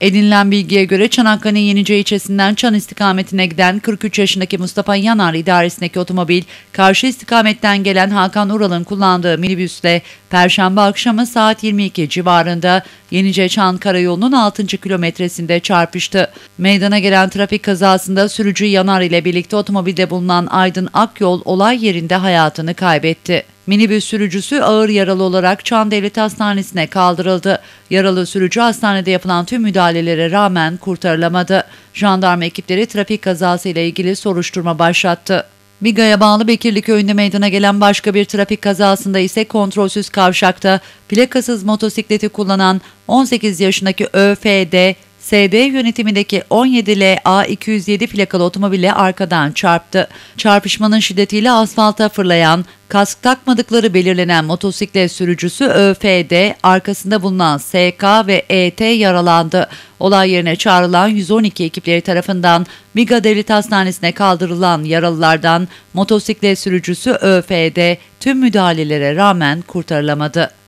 Edinilen bilgiye göre Çanakkale Yenice ilçesinden Çan istikametine giden 43 yaşındaki Mustafa Yanar idaresindeki otomobil, karşı istikametten gelen Hakan Ural'ın kullandığı minibüsle Perşembe akşamı saat 22 civarında Yenice-Çan karayolunun 6. kilometresinde çarpıştı. Meydana gelen trafik kazasında sürücü Yanar ile birlikte otomobilde bulunan Aydın Akyol olay yerinde hayatını kaybetti. Minibüs sürücüsü ağır yaralı olarak Çan Devlet Hastanesi'ne kaldırıldı. Yaralı sürücü hastanede yapılan tüm müdahalelere rağmen kurtarılamadı. Jandarma ekipleri trafik kazası ile ilgili soruşturma başlattı. Biga'ya bağlı Bekirlik köyünde meydana gelen başka bir trafik kazasında ise kontrolsüz kavşakta plakasız motosikleti kullanan 18 yaşındaki ÖFD SD yönetimindeki 17LA207 plakalı otomobile arkadan çarptı. Çarpışmanın şiddetiyle asfalta fırlayan, kask takmadıkları belirlenen motosiklet sürücüsü ÖFD, arkasında bulunan SK ve ET yaralandı. Olay yerine çağrılan 112 ekipleri tarafından Biga Devlet Hastanesi'ne kaldırılan yaralılardan motosiklet sürücüsü ÖFD tüm müdahalelere rağmen kurtarılamadı.